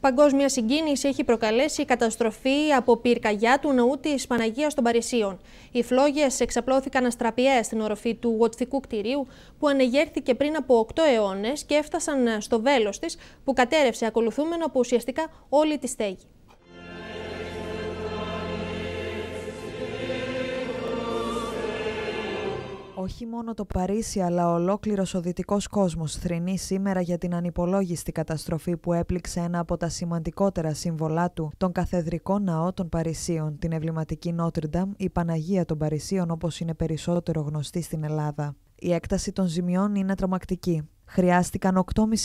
Παγκόσμια συγκίνηση έχει προκαλέσει η καταστροφή από πυρκαγιά του ναού της Παναγίας των Παρισίων. Οι φλόγες εξαπλώθηκαν αστραπιαία στην οροφή του γοτθικού κτηρίου, που ανεγέρθηκε πριν από 8 αιώνες και έφτασαν στο βέλος της, που κατέρευσε ακολουθούμενο από ουσιαστικά όλη τη στέγη. Όχι μόνο το Παρίσι, αλλά ολόκληρος ο δυτικός κόσμος θρυνεί σήμερα για την ανυπολόγιστη καταστροφή που έπληξε ένα από τα σημαντικότερα σύμβολά του, τον καθεδρικό ναό των Παρισίων, την ευληματική Νότρινταμ, η Παναγία των Παρισίων, όπως είναι περισσότερο γνωστή στην Ελλάδα. Η έκταση των ζημιών είναι τρομακτική. Χρειάστηκαν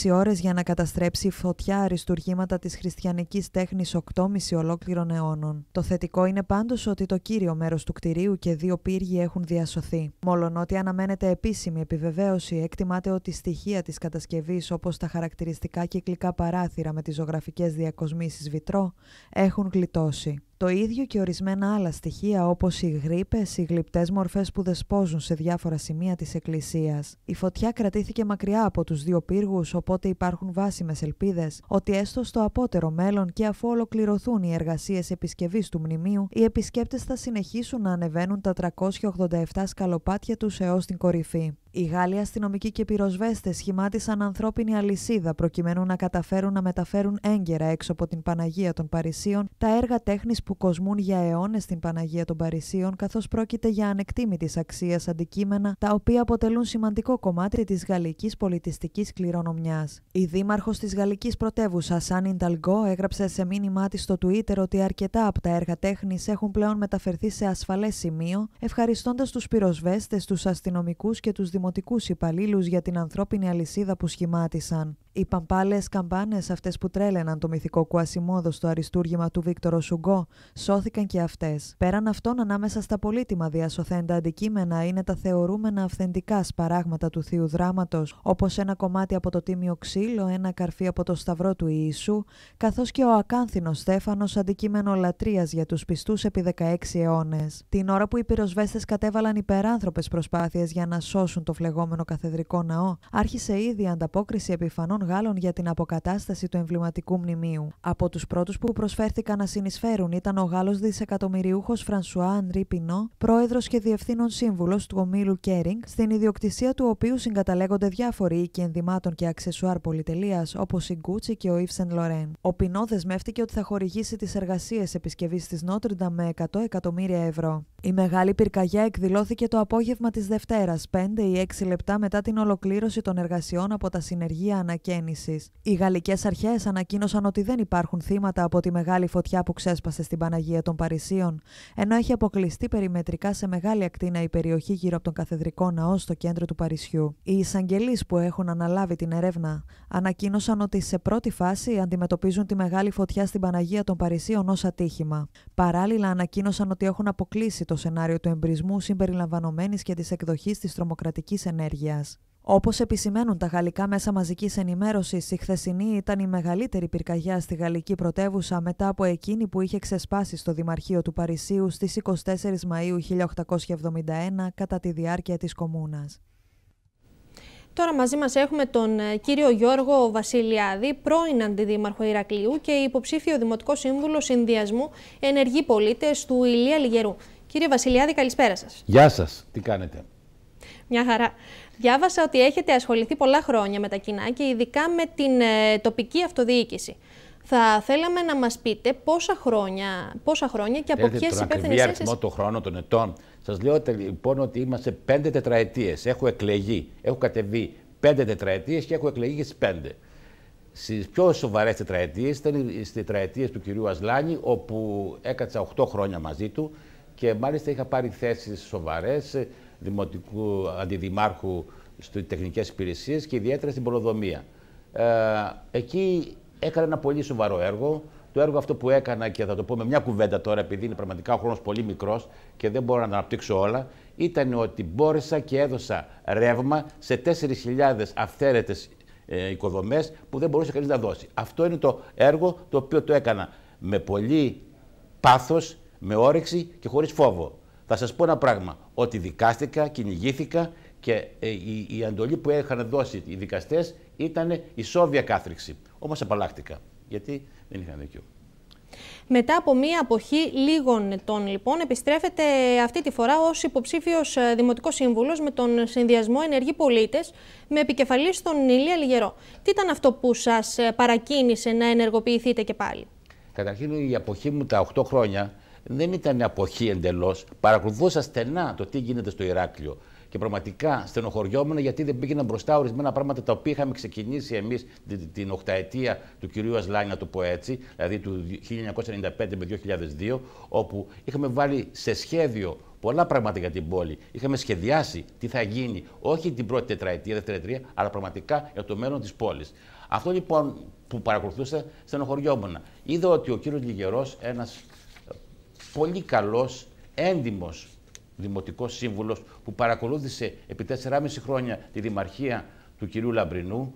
8,5 ώρες για να καταστρέψει η φωτιά αριστουργήματα της χριστιανικής τέχνης 8,5 ολόκληρων αιώνων. Το θετικό είναι πάντως ότι το κύριο μέρος του κτηρίου και δύο πύργοι έχουν διασωθεί. Μόλον ότι αναμένεται επίσημη επιβεβαίωση, εκτιμάται ότι στοιχεία της κατασκευής όπως τα χαρακτηριστικά κυκλικά παράθυρα με τις ζωγραφικές διακοσμήσεις βιτρό έχουν γλιτώσει. Το ίδιο και ορισμένα άλλα στοιχεία όπως οι γρήπες, οι γλυπτές μορφές που δεσπόζουν σε διάφορα σημεία της εκκλησίας. Η φωτιά κρατήθηκε μακριά από τους δύο πύργους, οπότε υπάρχουν βάσιμες ελπίδες ότι έστω στο απότερο μέλλον και αφού ολοκληρωθούν οι εργασίες επισκευής του μνημείου, οι επισκέπτες θα συνεχίσουν να ανεβαίνουν τα 387 σκαλοπάτια τους έως την κορυφή. Οι Γάλλοι αστυνομικοί και πυροσβέστες σχημάτισαν ανθρώπινη αλυσίδα προκειμένου να καταφέρουν να μεταφέρουν έγκαιρα έξω από την Παναγία των Παρισίων τα έργα τέχνης που κοσμούν για αιώνες στην Παναγία των Παρισίων, καθώς πρόκειται για ανεκτήμητη αξία αντικείμενα, τα οποία αποτελούν σημαντικό κομμάτι της γαλλικής πολιτιστικής κληρονομιάς. Η δήμαρχος της γαλλικής πρωτεύουσα, Σαν Ινταλγκό, έγραψε σε μήνυμά της στο Twitter ότι αρκετά από τα έργα τέχνης έχουν πλέον μεταφερθεί σε ασφαλές σημείο, ευχαριστώντας τους πυροσβέστες, τους αστυνομικούς και τους δημοτικούς υπαλλήλους για την ανθρώπινη αλυσίδα που σχημάτισαν. Οι παμπάλες καμπάνες, αυτές που τρέλαιναν το μυθικό κουασιμόδο στο αριστούργημα του Βίκτορο Σουγκό, Σώθηκαν και αυτές. Πέραν αυτών, ανάμεσα στα πολύτιμα διασωθέντα αντικείμενα είναι τα θεωρούμενα αυθεντικά σπαράγματα του θείου δράματος, όπως ένα κομμάτι από το τίμιο ξύλο, ένα καρφί από το σταυρό του Ιησού, καθώς και ο ακάνθινος στέφανος, αντικείμενο λατρείας για τους πιστούς επί 16 αιώνες. Την ώρα που οι πυροσβέστες κατέβαλαν υπεράνθρωπες προσπάθειες για να σώσουν το φλεγόμενο καθεδρικό ναό, άρχισε ήδη η ανταπόκριση επιφανών Γάλλων για την αποκατάσταση του εμβληματικού μνημείου. Από τους πρώτους που προσφέρθηκαν να συνεισφέρουν ήταν ο Γάλλος δισεκατομμυριούχος Φρανσουά Ανρί Πινό, πρόεδρος και διευθύνων σύμβουλος του ομίλου Κέρινγκ, στην ιδιοκτησία του οποίου συγκαταλέγονται διάφοροι οίκοι ενδυμάτων και αξεσουάρ πολυτελείας όπως η Γκούτσι και ο Yves Saint Λορέν. Ο Πινό δεσμεύτηκε ότι θα χορηγήσει τις εργασίες επισκευής της Νότριντα με 100 εκατομμύρια ευρώ. Η μεγάλη πυρκαγιά εκδηλώθηκε το απόγευμα της Δευτέρας, 5 ή 6 λεπτά μετά την ολοκλήρωση των εργασιών από τα συνεργεία ανακαίνησης. Οι γαλλικές αρχές ανακοίνωσαν ότι δεν υπάρχουν θύματα από τη μεγάλη φωτιά που ξέσπασε στη στην Παναγία των Παρισίων, ενώ έχει αποκλειστεί περιμετρικά σε μεγάλη ακτίνα η περιοχή γύρω από τον Καθεδρικό Ναό στο κέντρο του Παρισιού. Οι εισαγγελείς που έχουν αναλάβει την έρευνα ανακοίνωσαν ότι σε πρώτη φάση αντιμετωπίζουν τη μεγάλη φωτιά στην Παναγία των Παρισίων ως ατύχημα. Παράλληλα, ανακοίνωσαν ότι έχουν αποκλείσει το σενάριο του εμπρισμού συμπεριλαμβανομένης και της εκδοχής της τρομοκρατικής ενέργειας. Όπως επισημαίνουν τα γαλλικά μέσα μαζικής ενημέρωσης, η χθεσινή ήταν η μεγαλύτερη πυρκαγιά στη γαλλική πρωτεύουσα μετά από εκείνη που είχε ξεσπάσει στο Δημαρχείο του Παρισίου στις 24 Μαου 1871 κατά τη διάρκεια της Κομούνα. Τώρα μαζί μας έχουμε τον ε, κύριο Γιώργο Βασιλιάδη, πρώην αντιδήμαρχο Ηρακλείου και υποψήφιο Δημοτικό Σύμβουλο Συνδυασμού Ενεργοί πολίτες του Ηλία Λιγερού. Κύριε Βασιλιάδη, καλησπέρα σας. Γεια σας, Τι κάνετε. Μια χαρά. Διάβασα ότι έχετε ασχοληθεί πολλά χρόνια με τα κοινά και ειδικά με την ε, τοπική αυτοδιοίκηση. Θα θέλαμε να μας πείτε πόσα χρόνια, πόσα χρόνια και από ποιες υπεύθυνες εσείς... αριθμό το χρόνο των ετών. Σας λέω λοιπόν ότι είμαστε πέντε τετραετίες. Έχω εκλεγεί, έχω κατεβεί πέντε τετραετίες και έχω εκλεγεί και στις πέντε. Στις πιο σοβαρές τετραετίες ήταν οι τετραετίες του κυρίου Ασλάνη, όπου έκατσα 8 χρόνια μαζί του και μάλιστα είχα πάρει θέσεις σοβαρές ε, δημοτικού αντιδημάρχου στι τεχνικές υπηρεσίες και ιδιαίτερα στην πολοδομία. Ε, εκεί έκανα ένα πολύ σοβαρό έργο. Το έργο αυτό που έκανα και θα το πω με μια κουβέντα τώρα, επειδή είναι πραγματικά ο χρόνος πολύ μικρός και δεν μπορώ να τα αναπτύξω όλα, ήταν ότι μπόρεσα και έδωσα ρεύμα σε 4.000 αυθαίρετες ε, οικοδομές που δεν μπορούσε κανείς να δώσει. Αυτό είναι το έργο το οποίο το έκανα με πολύ πάθος, με όρεξη και χωρίς φόβο. Θα σας πω ένα πράγμα, ότι δικάστηκα, κυνηγήθηκα και ε, η, η αντολή που είχαν δώσει οι δικαστές ήταν η σόβια κάθριξη. Όμως απαλλάχτηκα, γιατί δεν είχαν δίκιο. Μετά από μία αποχή λίγων ετών, λοιπόν, επιστρέφεται αυτή τη φορά ως υποψήφιος ε, δημοτικός σύμβουλος με τον συνδυασμό Ενεργοί Πολίτες, με επικεφαλής στον Ηλία Λιγερό. Τι ήταν αυτό που σας ε, παρακίνησε να ενεργοποιηθείτε και πάλι. Καταρχήν, η αποχή μου τα 8 χρόνια δεν ήταν αποχή εντελώς. Παρακολουθούσα στενά το τι γίνεται στο Ηράκλειο. Και πραγματικά στενοχωριόμουν γιατί δεν πήγαιναν μπροστά ορισμένα πράγματα τα οποία είχαμε ξεκινήσει εμείς την οκταετία του κυρίου Ασλάνη, να το πω έτσι, δηλαδή του 1995 με 2002, όπου είχαμε βάλει σε σχέδιο πολλά πράγματα για την πόλη. Είχαμε σχεδιάσει τι θα γίνει, όχι την πρώτη τετραετία, δεύτερη αλλά πραγματικά για το μέλλον της πόλης. Αυτό λοιπόν που παρακολουθούσα στενοχωριόμουν. Είδα ότι ο κύριος Λιγερός, ένας πολύ καλός, έντιμος δημοτικός σύμβουλος που παρακολούθησε επί 4,5 χρόνια τη δημαρχία του κυρίου Λαμπρινού.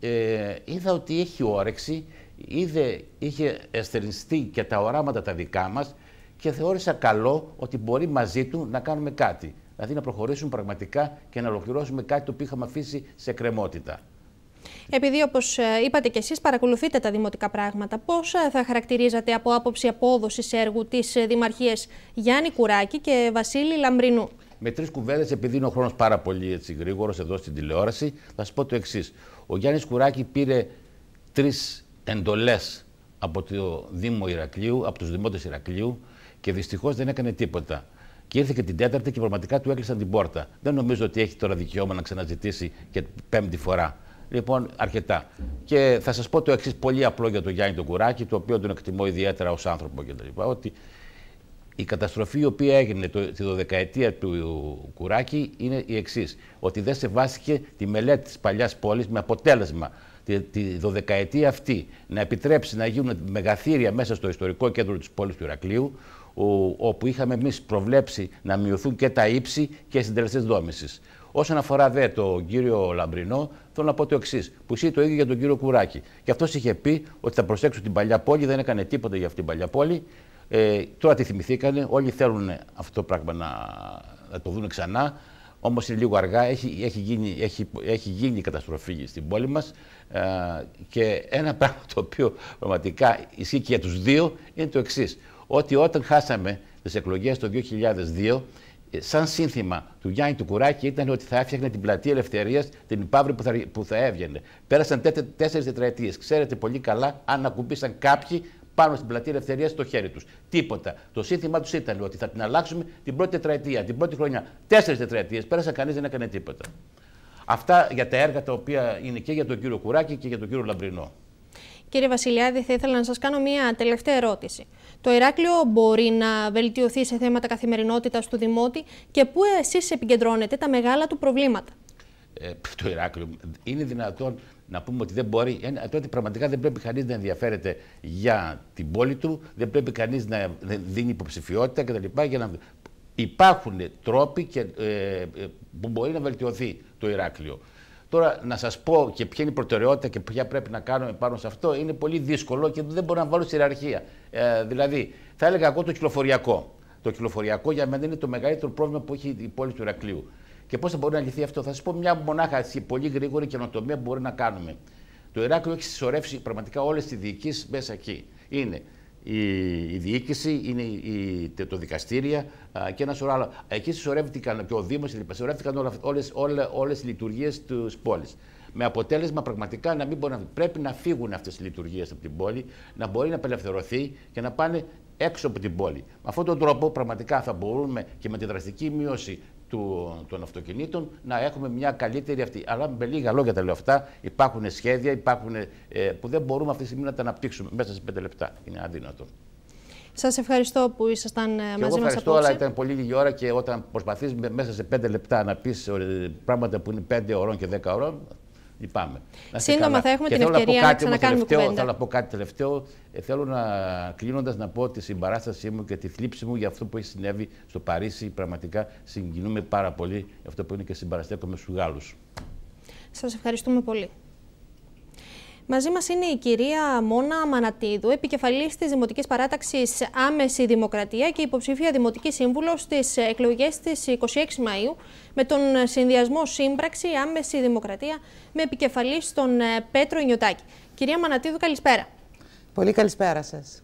Ε, είδα ότι έχει όρεξη, είδε, είχε εστερνιστεί και τα οράματα τα δικά μας και θεώρησα καλό ότι μπορεί μαζί του να κάνουμε κάτι. Δηλαδή να προχωρήσουμε πραγματικά και να ολοκληρώσουμε κάτι το οποίο είχαμε αφήσει σε κρεμότητα. Επειδή, όπως ε, είπατε και εσείς, παρακολουθείτε τα δημοτικά πράγματα, πώς ε, θα χαρακτηρίζατε από άποψη απόδοσης έργου τι ε, δημαρχίε Γιάννη Κουράκη και Βασίλη Λαμπρινού. Με τρεις κουβέντες, επειδή είναι ο χρόνος πάρα πολύ γρήγορος εδώ στην τηλεόραση, θα σας πω το εξής. Ο Γιάννης Κουράκη πήρε τρεις εντολές από το Δήμο Ηρακλείου, από τους Δημότες Ηρακλείου και δυστυχώς δεν έκανε τίποτα. Και ήρθε και την τέταρτη και πραγματικά του έκλεισαν την πόρτα. Δεν νομίζω ότι έχει τώρα δικαίωμα να ξαναζητήσει και πέμπτη φορά. Λοιπόν, αρκετά. Και θα σας πω το εξής πολύ απλό για τον Γιάννη τον Κουράκη, το οποίο τον εκτιμώ ιδιαίτερα ως άνθρωπο κτλ. Ότι η καταστροφή η οποία έγινε το, τη δωδεκαετία του Κουράκη είναι η εξής. Ότι δεν σεβάστηκε τη μελέτη της παλιάς πόλης με αποτέλεσμα τη, τη δωδεκαετία αυτή να επιτρέψει να γίνουν μεγαθύρια μέσα στο ιστορικό κέντρο της πόλης του Ηρακλείου, όπου είχαμε εμείς προβλέψει να μειωθούν και τα ύψη και οι συντελεστές δόμησης. Όσον αφορά δε τον κύριο Λαμπρινό, θέλω να πω το εξής, που είσαι το ίδιο για τον κύριο Κουράκη. Και αυτός είχε πει ότι θα προσέξουν την παλιά πόλη, δεν έκανε τίποτα για αυτήν την παλιά πόλη. Ε, τώρα τη θυμηθήκανε, όλοι θέλουν αυτό το πράγμα να, το δουν ξανά. Όμως είναι λίγο αργά, έχει, έχει, γίνει, έχει, έχει γίνει η καταστροφή στην πόλη μας. Ε, και ένα πράγμα το οποίο πραγματικά ισχύει και για τους δύο είναι το εξής. Ότι όταν χάσαμε τις εκλογές το 2002, ε, σαν σύνθημα του Γιάννη του Κουράκη ήταν ότι θα έφτιαχνε την πλατεία ελευθερίας την υπάυρη που θα, που θα έβγαινε. Πέρασαν τέ, τέσσερις τετραετίες. Ξέρετε πολύ καλά αν ακουμπήσαν κάποιοι πάνω στην πλατεία ελευθερίας στο χέρι τους. Τίποτα. Το σύνθημά τους ήταν ότι θα την αλλάξουμε την πρώτη τετραετία, την πρώτη χρονιά. Τέσσερις τετραετίες πέρασαν, κανείς δεν έκανε τίποτα. Αυτά για τα έργα τα οποία είναι και για τον κύριο Κουράκη και για τον κύριο Λαμπρινό. Κύριε Βασιλιάδη, θα ήθελα να σας κάνω μια τελευταία ερώτηση. Το Ηράκλειο μπορεί να βελτιωθεί σε θέματα καθημερινότητας του Δημότη και πού εσείς επικεντρώνετε τα μεγάλα του προβλήματα. Ε, το Ηράκλειο είναι δυνατόν να πούμε ότι δεν μπορεί, ε, τότε πραγματικά δεν πρέπει κανείς να ενδιαφέρεται για την πόλη του, δεν πρέπει κανείς να δίνει υποψηφιότητα κτλ. Για να... Υπάρχουν τρόποι και, ε, ε, που μπορεί να βελτιωθεί το Ηράκλειο. Τώρα να σας πω και ποια είναι η προτεραιότητα και ποια πρέπει να κάνουμε πάνω σε αυτό είναι πολύ δύσκολο και δεν μπορώ να βάλω στη ιεραρχία. Ε, δηλαδή, θα έλεγα εγώ το κυκλοφοριακό. Το κυκλοφοριακό για μένα είναι το μεγαλύτερο πρόβλημα που έχει η πόλη του Ηρακλείου. Και πώς θα μπορεί να λυθεί αυτό, θα σας πω μια μονάχα πολύ γρήγορη καινοτομία που μπορεί να κάνουμε. Το Ηράκλειο έχει συσσωρεύσει πραγματικά όλες τις διοικήσεις μέσα εκεί. Είναι η, διοίκηση, είναι η, το δικαστήρια και ένας σωρό άλλο. Εκεί συσσωρεύτηκαν και ο Δήμος Συσσωρεύτηκαν όλε οι λειτουργίες της πόλης. Με αποτέλεσμα πραγματικά να μην μπορεί να, πρέπει να φύγουν αυτές οι λειτουργίες από την πόλη, να μπορεί να απελευθερωθεί και να πάνε έξω από την πόλη. Με αυτόν τον τρόπο πραγματικά θα μπορούμε και με τη δραστική μείωση του, των αυτοκινήτων να έχουμε μια καλύτερη αυτή. Αλλά με λίγα λόγια τα λέω αυτά. Υπάρχουν σχέδια υπάρχουν, ε, που δεν μπορούμε αυτή τη στιγμή να τα αναπτύξουμε μέσα σε πέντε λεπτά. Είναι αδύνατο. Σας ευχαριστώ που ήσασταν ε, μαζί μας απόψε. ευχαριστώ, αλλά ήταν πολύ λίγη ώρα και όταν προσπαθείς μέσα σε πέντε λεπτά να πεις ε, πράγματα που είναι πέντε ώρων και δέκα ώρων, Λυπάμαι. Σύντομα θα έχουμε και την ευκαιρία να, κάνουμε ξανακάνουμε κουβέντα. Θέλω να πω κάτι τελευταίο. Ε, θέλω να κλείνοντας να πω τη συμπαράστασή μου και τη θλίψη μου για αυτό που έχει συνέβη στο Παρίσι. Πραγματικά συγκινούμε πάρα πολύ αυτό που είναι και συμπαραστέκομαι στους Γάλλους. Σας ευχαριστούμε πολύ. Μαζί μας είναι η κυρία Μόνα Μανατίδου, επικεφαλής της Δημοτικής Παράταξης Άμεση Δημοκρατία και υποψήφια Δημοτική Σύμβουλος στις εκλογές της 26 Μαΐου με τον συνδυασμό Σύμπραξη Άμεση Δημοκρατία με επικεφαλής τον ε, Πέτρο Ινιωτάκη. Κυρία Μανατίδου, καλησπέρα. Πολύ καλησπέρα σας.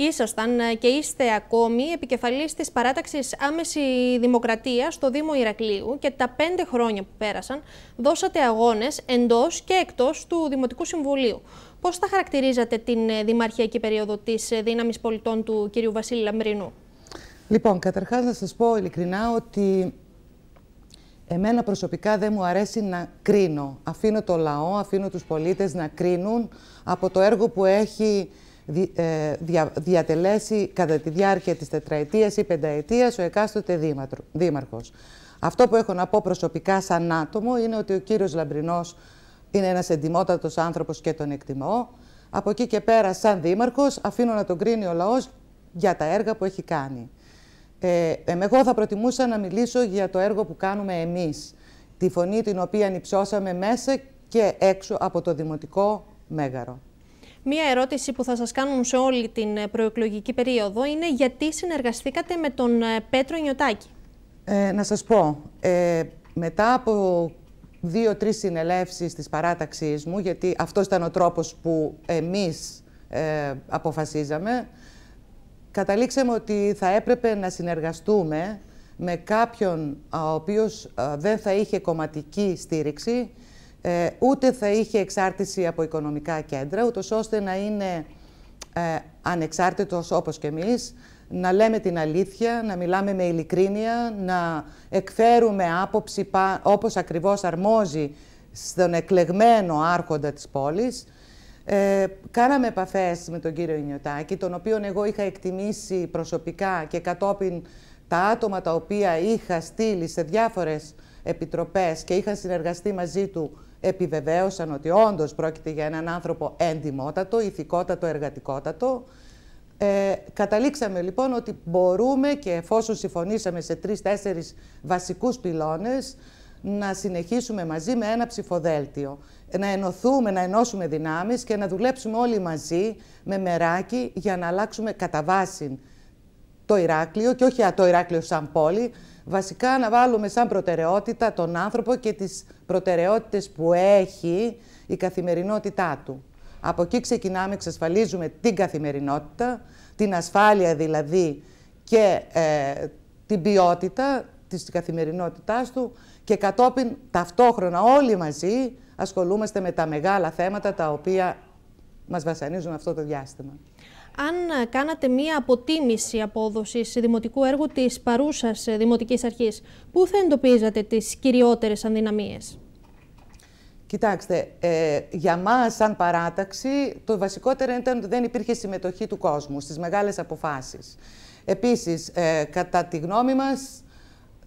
Ήσασταν και είστε ακόμη επικεφαλής της παράταξης Άμεση Δημοκρατία στο Δήμο Ηρακλείου και τα πέντε χρόνια που πέρασαν δώσατε αγώνες εντός και εκτός του Δημοτικού Συμβουλίου. Πώς θα χαρακτηρίζατε την ε, δημαρχιακή περίοδο της ε, δύναμης πολιτών του κ. Βασίλη Λαμπρινού. Λοιπόν, καταρχάς να σας πω ειλικρινά ότι εμένα προσωπικά δεν μου αρέσει να κρίνω. Αφήνω το λαό, αφήνω τους πολίτες να κρίνουν από το έργο που έχει ε, διατελέσει κατά τη διάρκεια της τετραετίας ή πενταετίας ο εκάστοτε δήμαρχος. Αυτό που έχω να πω προσωπικά σαν άτομο είναι ότι ο κύριος Λαμπρινός είναι ένας εντιμότατος άνθρωπος και τον εκτιμώ. Από εκεί και πέρα σαν δήμαρχος αφήνω να τον κρίνει ο λαός για τα έργα που έχει κάνει. Ε, εγώ θα προτιμούσα να μιλήσω για το έργο που κάνουμε εμείς. Τη φωνή την οποία ανυψώσαμε μέσα και έξω από το Δημοτικό Μέγαρο. Μία ερώτηση που θα σας κάνουν σε όλη την ε, προεκλογική περίοδο είναι γιατί συνεργαστήκατε με τον ε, Πέτρο Νιωτάκη. Ε, να σας πω, ε, μετά από δύο-τρεις συνελεύσεις της παράταξής μου, γιατί αυτός ήταν ο τρόπος που εμείς ε, αποφασίζαμε, καταλήξαμε ότι θα έπρεπε να συνεργαστούμε με κάποιον ο οποίος δεν θα είχε κομματική στήριξη ε, ούτε θα είχε εξάρτηση από οικονομικά κέντρα, ούτως ώστε να είναι ε, ανεξάρτητος όπως και εμείς, να λέμε την αλήθεια, να μιλάμε με ειλικρίνεια, να εκφέρουμε άποψη όπως ακριβώς αρμόζει στον εκλεγμένο άρχοντα της πόλης. Ε, κάναμε επαφές με τον κύριο Ινιωτάκη, τον οποίον εγώ είχα εκτιμήσει προσωπικά και κατόπιν τα άτομα τα οποία είχα στείλει σε διάφορες επιτροπές και είχα συνεργαστεί μαζί του επιβεβαίωσαν ότι όντως πρόκειται για έναν άνθρωπο εντιμότατο, ηθικότατο, εργατικότατο. Ε, καταλήξαμε λοιπόν ότι μπορούμε και εφόσον συμφωνήσαμε σε τρεις-τέσσερις βασικούς πυλώνες να συνεχίσουμε μαζί με ένα ψηφοδέλτιο. Να ενωθούμε, να ενώσουμε δυνάμεις και να δουλέψουμε όλοι μαζί με μεράκι για να αλλάξουμε κατά βάση το Ηράκλειο και όχι το Ηράκλειο σαν πόλη, βασικά να βάλουμε σαν προτεραιότητα τον άνθρωπο και τις προτεραιότητες που έχει η καθημερινότητά του. Από εκεί ξεκινάμε, εξασφαλίζουμε την καθημερινότητα, την ασφάλεια δηλαδή και ε, την ποιότητα της καθημερινότητάς του και κατόπιν ταυτόχρονα όλοι μαζί ασχολούμαστε με τα μεγάλα θέματα τα οποία μας βασανίζουν αυτό το διάστημα αν ε, κάνατε μία αποτίμηση απόδοσης δημοτικού έργου της παρούσας ε, δημοτικής αρχής, πού θα εντοπίζατε τις κυριότερες ανδυναμίες. Κοιτάξτε, ε, για μας σαν παράταξη το βασικότερο ήταν ότι δεν υπήρχε συμμετοχή του κόσμου στις μεγάλες αποφάσεις. Επίσης, ε, κατά τη γνώμη μας,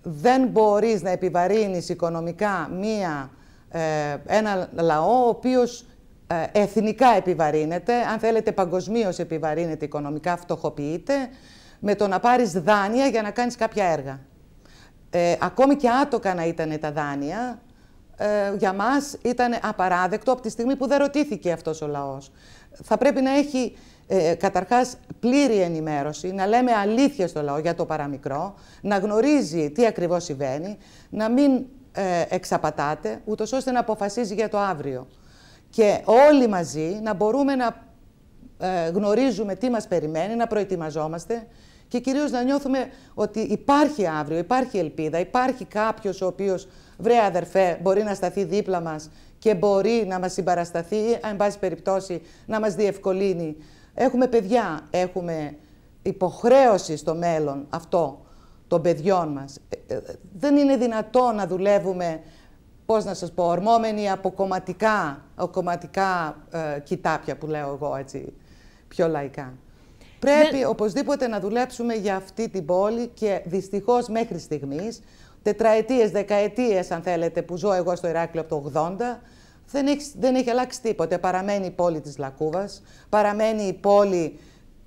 δεν μπορείς να επιβαρύνεις οικονομικά μία, ένα λαό ο οποίος ε, εθνικά επιβαρύνεται, αν θέλετε παγκοσμίως επιβαρύνεται οικονομικά, φτωχοποιείται, με το να πάρεις δάνεια για να κάνεις κάποια έργα. Ε, ακόμη και άτοκα να ήταν τα δάνεια, ε, για μας ήταν απαράδεκτο από τη στιγμή που δεν ρωτήθηκε αυτός ο λαός. Θα πρέπει να έχει ε, καταρχάς πλήρη ενημέρωση, να λέμε αλήθεια στο λαό για το παραμικρό, να γνωρίζει τι ακριβώς συμβαίνει, να μην εξαπατάται, ούτως ώστε να αποφασίζει για το αύριο και όλοι μαζί να μπορούμε να ε, γνωρίζουμε τι μας περιμένει, να προετοιμαζόμαστε και κυρίως να νιώθουμε ότι υπάρχει αύριο, υπάρχει ελπίδα, υπάρχει κάποιος ο οποίος, βρε αδερφέ, μπορεί να σταθεί δίπλα μας και μπορεί να μας συμπαρασταθεί, αν πάση περιπτώσει, να μας διευκολύνει. Έχουμε παιδιά, έχουμε υποχρέωση στο μέλλον αυτό των παιδιών μας. Ε, ε, δεν είναι δυνατό να δουλεύουμε πώς να σας πω, ορμόμενοι από κομματικά, κομματικά ε, κοιτάπια που λέω εγώ έτσι πιο λαϊκά. Πρέπει ναι. οπωσδήποτε να δουλέψουμε για αυτή την πόλη και δυστυχώς μέχρι στιγμής, τετραετίες, δεκαετίες αν θέλετε που ζω εγώ στο Ηράκλειο από το 80, δεν έχει, αλλάξει τίποτε. Παραμένει η πόλη της Λακούβας, παραμένει η πόλη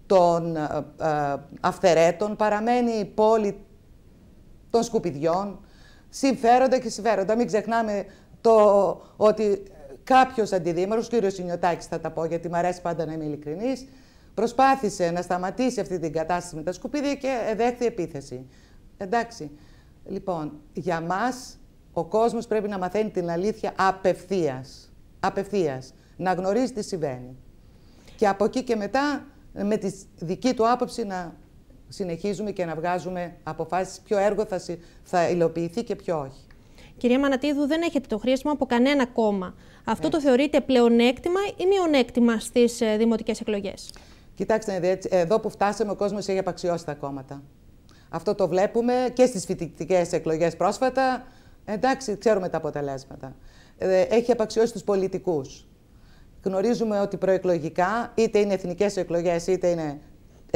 των ε, ε αυθερέτων, παραμένει η πόλη των σκουπιδιών, συμφέροντα και συμφέροντα. Μην ξεχνάμε το ότι κάποιος ο κύριος Σινιωτάκης θα τα πω γιατί μου αρέσει πάντα να είμαι ειλικρινής, προσπάθησε να σταματήσει αυτή την κατάσταση με τα σκουπίδια και δέχθη επίθεση. Εντάξει. Λοιπόν, για μας ο κόσμος πρέπει να μαθαίνει την αλήθεια απευθείας. Απευθείας. Να γνωρίζει τι συμβαίνει. Και από εκεί και μετά με τη δική του άποψη να συνεχίζουμε και να βγάζουμε αποφάσεις ποιο έργο θα, υλοποιηθεί και ποιο όχι. Κυρία Μανατίδου, δεν έχετε το χρήσιμο από κανένα κόμμα. Αυτό ναι. το θεωρείτε πλεονέκτημα ή μειονέκτημα στις ε, δημοτικές εκλογές. Κοιτάξτε, εδώ που φτάσαμε ο κόσμος έχει απαξιώσει τα κόμματα. Αυτό το βλέπουμε και στις φοιτητικές εκλογές πρόσφατα. Εντάξει, ξέρουμε τα αποτελέσματα. Ε, έχει απαξιώσει τους πολιτικούς. Γνωρίζουμε ότι προεκλογικά, είτε είναι εθνικές εκλογές, είτε είναι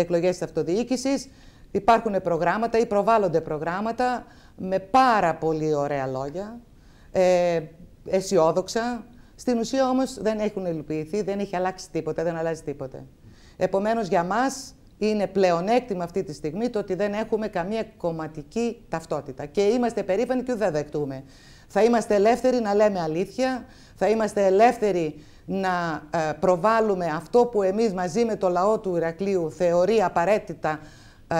εκλογές της αυτοδιοίκησης. Υπάρχουν προγράμματα ή προβάλλονται προγράμματα με πάρα πολύ ωραία λόγια, ε, αισιόδοξα. Στην ουσία όμως δεν έχουν υλοποιηθεί, δεν έχει αλλάξει τίποτα, δεν αλλάζει τίποτα. Επομένως για μας είναι πλεονέκτημα αυτή τη στιγμή το ότι δεν έχουμε καμία κομματική ταυτότητα. Και είμαστε περήφανοι και δεν δεκτούμε. Θα είμαστε ελεύθεροι να λέμε αλήθεια, θα είμαστε ελεύθεροι να ε, προβάλλουμε αυτό που εμείς μαζί με το λαό του Ηρακλείου θεωρεί απαραίτητα ε,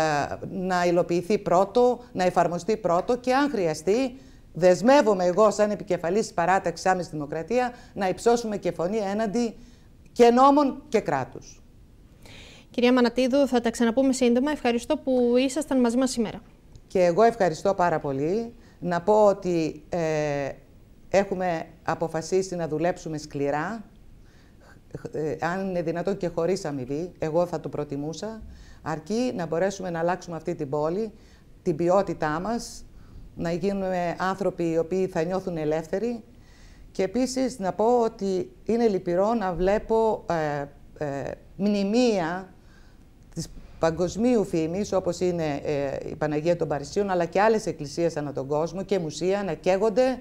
να υλοποιηθεί πρώτο, να εφαρμοστεί πρώτο και αν χρειαστεί δεσμεύομαι εγώ σαν επικεφαλής της παράταξης άμεσης δημοκρατία να υψώσουμε και φωνή έναντι και νόμων και κράτους. Κυρία Μανατίδου, θα τα ξαναπούμε σύντομα. Ευχαριστώ που ήσασταν μαζί μας σήμερα. Και εγώ ευχαριστώ πάρα πολύ. Να πω ότι ε, έχουμε αποφασίσει να δουλέψουμε σκληρά ε, αν είναι δυνατό και χωρίς αμοιβή, εγώ θα το προτιμούσα, αρκεί να μπορέσουμε να αλλάξουμε αυτή την πόλη, την ποιότητά μας, να γίνουμε άνθρωποι οι οποίοι θα νιώθουν ελεύθεροι και επίσης να πω ότι είναι λυπηρό να βλέπω ε, ε μνημεία της παγκοσμίου φήμης, όπως είναι ε, η Παναγία των Παρισίων, αλλά και άλλες εκκλησίες ανά τον κόσμο και μουσεία να καίγονται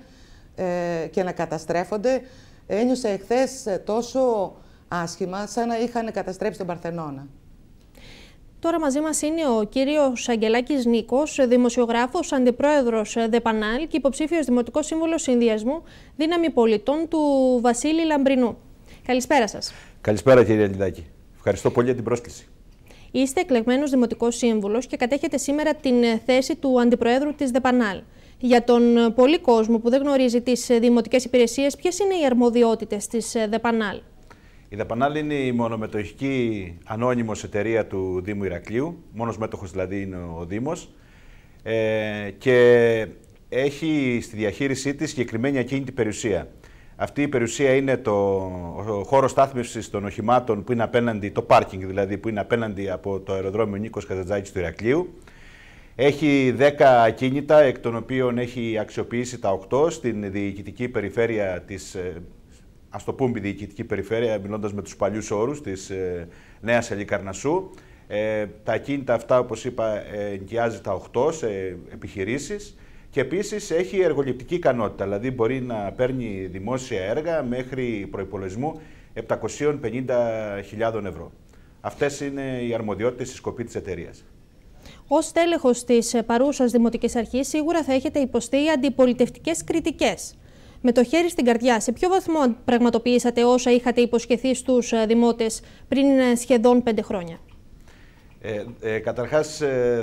και να καταστρέφονται ένιωσα εχθές ε, τόσο άσχημα, σαν να είχαν καταστρέψει τον Παρθενώνα. Τώρα μαζί μας είναι ο κύριος Αγγελάκης Νίκος, δημοσιογράφος αντιπρόεδρος ΔΕΠΑΝΑΛ και υποψήφιος Δημοτικός Σύμβολος Συνδυασμού Δύναμη Πολιτών του Βασίλη Λαμπρινού. Καλησπέρα σας. Καλησπέρα κύριε Λιντάκη. Ευχαριστώ πολύ για την πρόσκληση. Είστε εκλεγμένος δημοτικός σύμβουλος και κατέχετε σήμερα την ε, θέση του Αντιπροέδρου της ΔΕΠΑΝΑΛ. Για τον ε, πολύ κόσμο που δεν γνωρίζει τις ε, δημοτικές υπηρεσίες, ποιες είναι οι αρμοδιότητες της ΔΕΠΑΝΑΛ. Η ΔΕΠΑΝΑΛ είναι η μονομετοχική ανώνυμος εταιρεία του Δήμου Ηρακλείου, μόνος μέτοχος δηλαδή είναι ο Δήμος, ε, και έχει στη διαχείρισή της συγκεκριμένη ακίνητη περιουσία. Αυτή η περιουσία είναι το, χώρος στάθμευσης των οχημάτων που είναι απέναντι, το πάρκινγκ δηλαδή, που είναι απέναντι από το αεροδρόμιο Νίκος Καζατζάκη του Ηρακλείου. Έχει 10 κίνητα, εκ των οποίων έχει αξιοποιήσει τα 8 στην διοικητική περιφέρεια της, ε, ας το πούμε διοικητική περιφέρεια, μιλώντας με τους παλιούς όρους της ε, Νέας Ελικαρνασού. Ε, τα κίνητα αυτά, όπως είπα, εγγυάζει τα 8 σε επιχειρήσεις και επίσης έχει εργοληπτική ικανότητα, δηλαδή μπορεί να παίρνει δημόσια έργα μέχρι προϋπολογισμού 750.000 ευρώ. Αυτές είναι οι αρμοδιότητες της σκοπή της εταιρείας. Ως τέλεχος της παρούσας Δημοτικής Αρχής, σίγουρα θα έχετε υποστεί αντιπολιτευτικές κριτικές. Με το χέρι στην καρδιά, σε ποιο βαθμό πραγματοποιήσατε όσα είχατε υποσχεθεί στους ε, δημότες πριν ε, σχεδόν πέντε χρόνια. Ε, ε καταρχάς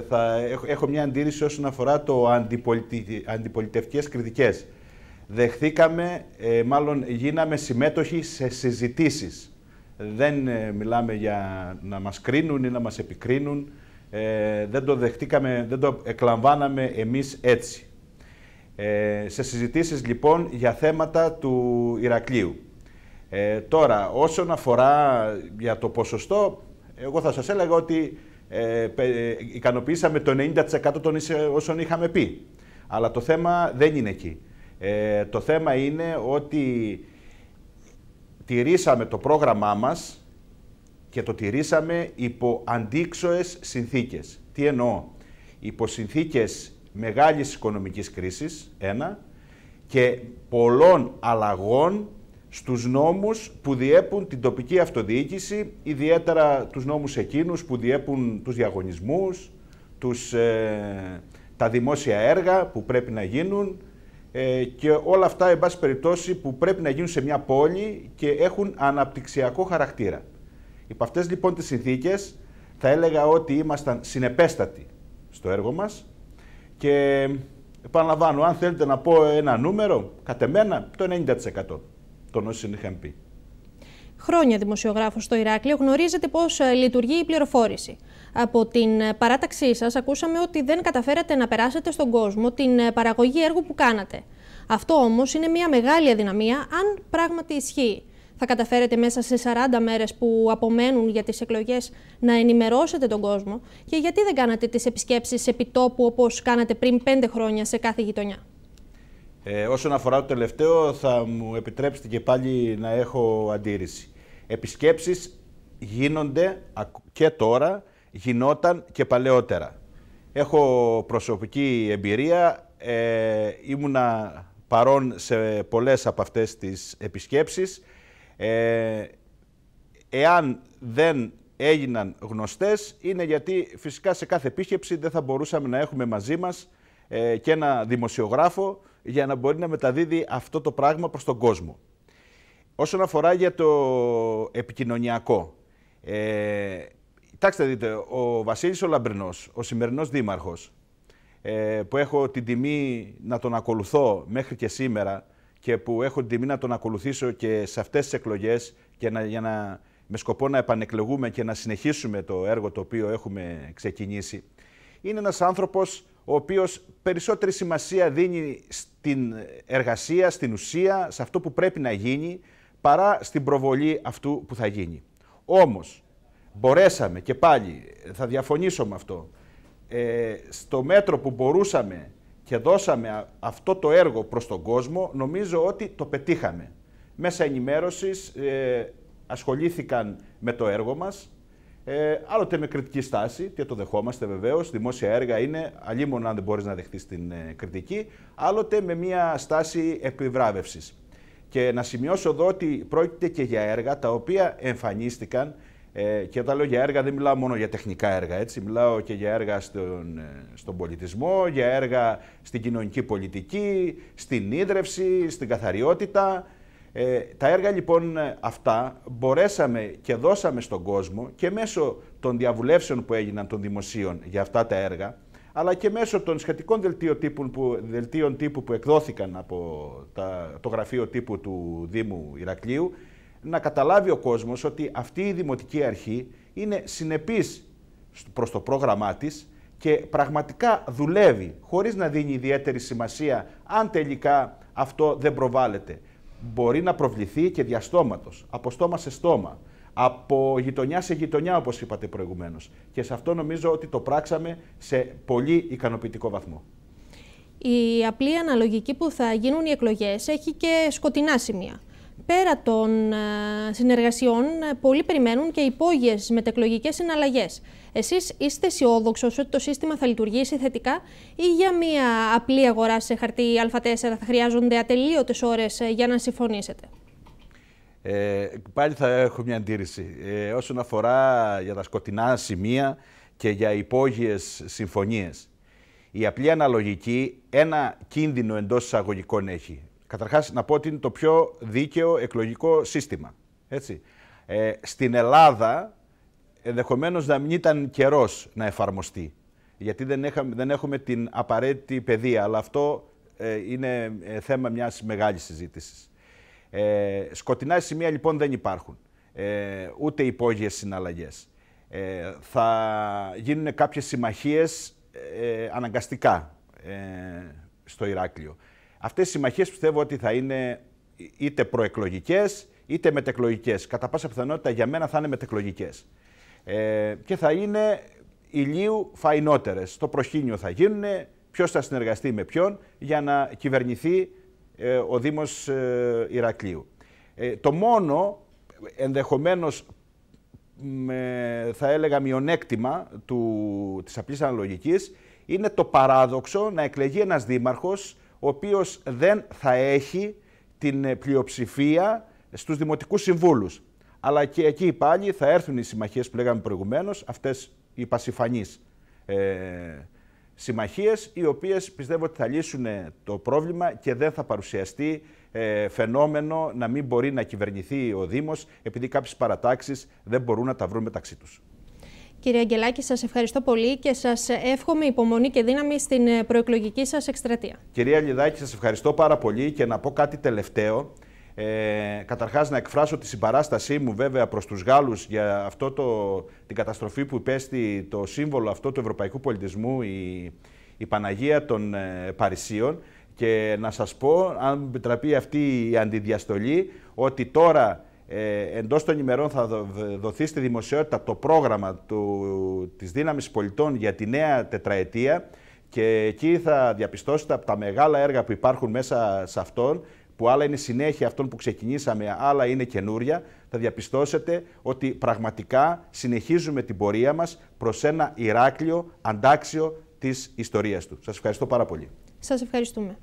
θα έχω, μια αντίρρηση όσον αφορά το αντιπολιτι... αντιπολιτευτικές κριτικές. Δεχθήκαμε, μάλλον γίναμε συμμέτοχοι σε συζητήσεις. Δεν μιλάμε για να μας κρίνουν ή να μας επικρίνουν ε, δεν το δεχτήκαμε, δεν το εκλαμβάναμε εμείς έτσι. Ε, σε συζητήσεις λοιπόν για θέματα του Ηρακλείου. Ε, τώρα, όσον αφορά για το ποσοστό, εγώ θα σας έλεγα ότι ε, ε ικανοποιήσαμε το 90% των όσων είχαμε πει. Αλλά το θέμα δεν είναι εκεί. Ε, το θέμα είναι ότι τηρήσαμε το πρόγραμμά μας, και το τηρήσαμε υπό αντίξωες συνθήκες. Τι εννοώ, υπό συνθήκες μεγάλης οικονομικής κρίσης, ένα, και πολλών αλλαγών στους νόμους που διέπουν την τοπική αυτοδιοίκηση, ιδιαίτερα τους νόμους εκείνους που διέπουν τους διαγωνισμούς, τους, ε, τα δημόσια έργα που πρέπει να γίνουν ε, και όλα αυτά, εν πάση περιπτώσει, που πρέπει να γίνουν σε μια πόλη και έχουν αναπτυξιακό χαρακτήρα. Υπό αυτές λοιπόν τις συνθήκες θα έλεγα ότι ήμασταν συνεπέστατοι στο έργο μας. και επαναλαμβάνω, αν θέλετε να πω ένα νούμερο, κατ' εμένα το 90% των όσων είχαν πει. Χρόνια δημοσιογράφος στο Ηράκλειο, γνωρίζετε πώς ε, λειτουργεί η πληροφόρηση. Από την ε, παράταξή σας, ακούσαμε ότι δεν καταφέρατε να περάσετε στον κόσμο την ε, παραγωγή έργου που κάνατε. Αυτό όμως είναι μια μεγάλη αδυναμία, αν πράγματι ισχύει θα καταφέρετε μέσα σε 40 μέρες που απομένουν για τις εκλογές να ενημερώσετε τον κόσμο και γιατί δεν κάνατε τις επισκέψεις τόπου όπως κάνατε πριν πέντε χρόνια σε κάθε γειτονιά. Ε, όσον αφορά το τελευταίο θα μου επιτρέψετε και πάλι να έχω αντίρρηση. Επισκέψεις γίνονται και τώρα, γινόταν και παλαιότερα. Έχω προσωπική εμπειρία, ε, ήμουνα παρόν σε πολλές από αυτές τις επισκέψεις. Ε, εάν δεν έγιναν γνωστές είναι γιατί φυσικά σε κάθε επίσκεψη δεν θα μπορούσαμε να έχουμε μαζί μας ε, και ένα δημοσιογράφο για να μπορεί να μεταδίδει αυτό το πράγμα προς τον κόσμο. Όσον αφορά για το επικοινωνιακό, ε, κοιτάξτε δείτε, ο Βασίλης ο Λαμπρινός, ο σημερινός δήμαρχος, ε, που έχω την τιμή να τον ακολουθώ μέχρι και σήμερα, και που έχω την τιμή να τον ακολουθήσω και σε αυτές τις εκλογές και να, για να, με σκοπό να επανεκλεγούμε και να συνεχίσουμε το έργο το οποίο έχουμε ξεκινήσει. Είναι ένας άνθρωπος ο οποίος περισσότερη σημασία δίνει στην εργασία, στην ουσία, σε αυτό που πρέπει να γίνει, παρά στην προβολή αυτού που θα γίνει. Όμως, μπορέσαμε και πάλι, θα διαφωνήσω με αυτό, ε, στο μέτρο που μπορούσαμε και δώσαμε αυτό το έργο προς τον κόσμο, νομίζω ότι το πετύχαμε. Μέσα ενημέρωσης ε, ασχολήθηκαν με το έργο μας, ε, άλλοτε με κριτική στάση, και το δεχόμαστε βεβαίως. Δημόσια έργα είναι αλλήμον αν δεν μπορείς να δεχτείς την ε, κριτική, άλλοτε με μια στάση επιβράβευσης. Και να σημειώσω εδώ ότι πρόκειται και για έργα τα οποία εμφανίστηκαν ε, και όταν λέω για έργα, δεν μιλάω μόνο για τεχνικά έργα. Έτσι. Μιλάω και για έργα στον, ε, στον πολιτισμό, για έργα στην κοινωνική πολιτική, στην ίδρευση, στην καθαριότητα. Ε, τα έργα λοιπόν αυτά μπορέσαμε και δώσαμε στον κόσμο και μέσω των διαβουλεύσεων που έγιναν των δημοσίων για αυτά τα έργα, αλλά και μέσω των σχετικών δελτίων, τύπου που, τύπου εκδόθηκαν από το γραφείο τύπου του Δήμου Ηρακλείου, να καταλάβει ο κόσμος ότι αυτή η Δημοτική Αρχή είναι συνεπής προς το πρόγραμμά της και πραγματικά δουλεύει χωρίς να δίνει ιδιαίτερη σημασία αν τελικά αυτό δεν προβάλλεται. Μπορεί να προβληθεί και διαστόματος, από στόμα σε στόμα, από γειτονιά σε γειτονιά όπως είπατε προηγουμένως. Και σε αυτό νομίζω ότι το πράξαμε σε πολύ ικανοποιητικό βαθμό. Η απλή αναλογική που θα γίνουν οι εκλογές έχει και σκοτεινά σημεία. Πέρα των ε, συνεργασιών, ε, πολλοί περιμένουν και υπόγειες μετεκλογικές συναλλαγές. Εσείς είστε αισιόδοξος ότι το σύστημα θα λειτουργήσει θετικά ή για μία απλή αγορά σε χαρτί Α4 θα χρειάζονται ατελείωτες ώρες ε, για να συμφωνήσετε. Ε, πάλι θα έχω μια αντίρρηση. Ε, όσον αφορά για τα σκοτεινά σημεία και για υπόγειες συμφωνίες. Η απλή αναλογική ένα κίνδυνο εντός εισαγωγικών έχει. Καταρχάς να πω ότι είναι το πιο δίκαιο εκλογικό σύστημα. Έτσι. Ε, στην Ελλάδα ενδεχομένως να μην ήταν καιρός να εφαρμοστεί, γιατί δεν, δεν έχουμε την απαραίτητη παιδεία, αλλά αυτό ε, είναι ε, θέμα μιας μεγάλης συζήτησης. Ε, σκοτεινά σημεία λοιπόν δεν υπάρχουν, ε, ούτε υπόγειες συναλλαγές. Ε, θα γίνουν κάποιες συμμαχίες αναγκαστικά στο Ηράκλειο. Αυτές οι συμμαχίες πιστεύω ότι θα είναι είτε προεκλογικές είτε μετεκλογικές. Κατά πάσα πιθανότητα για μένα θα είναι μετεκλογικές. Ε, και θα είναι ηλίου φαϊνότερες. Το προχήνιο θα γίνουν, ποιος θα συνεργαστεί με ποιον για να κυβερνηθεί ε, ο Δήμος ε, Ηρακλείου. Ε, το μόνο ενδεχομένως θα έλεγα μειονέκτημα του, της απλής αναλογικής είναι το παράδοξο να εκλεγεί ένας δήμαρχος ο οποίος δεν θα έχει την ε, πλειοψηφία στους δημοτικούς συμβούλους. Αλλά και εκεί πάλι θα έρθουν οι συμμαχίες που λέγαμε προηγουμένως, αυτές οι πασιφανείς ε, συμμαχίες, οι οποίες πιστεύω ότι θα λύσουν ε, το πρόβλημα και δεν θα παρουσιαστεί ε, φαινόμενο να μην μπορεί να κυβερνηθεί ο Δήμος, επειδή κάποιες παρατάξεις δεν μπορούν να τα βρουν μεταξύ τους. Κύριε Αγγελάκη, σας ευχαριστώ πολύ και σας εύχομαι υπομονή και δύναμη στην ε, προεκλογική σας εκστρατεία. Κυρία Λιδάκη, σας ευχαριστώ πάρα πολύ και να πω κάτι τελευταίο. Ε, καταρχάς να εκφράσω τη συμπαράστασή μου βέβαια προς τους Γάλλους για αυτό το, την καταστροφή που υπέστη το σύμβολο αυτό του ευρωπαϊκού πολιτισμού η, η Παναγία των ε, Παρισίων και να σας πω αν επιτραπεί αυτή η αντιδιαστολή ότι τώρα ε, εντός των ημερών θα δοθεί στη δημοσιότητα το πρόγραμμα του, της Δύναμης Πολιτών για τη νέα τετραετία και εκεί θα διαπιστώσετε από τα μεγάλα έργα που υπάρχουν μέσα σε αυτόν που άλλα είναι συνέχεια αυτών που ξεκινήσαμε, άλλα είναι καινούρια, θα διαπιστώσετε ότι πραγματικά συνεχίζουμε την πορεία μας προς ένα Ηράκλειο αντάξιο της ιστορίας του. Σας ευχαριστώ πάρα πολύ. Σας ευχαριστούμε.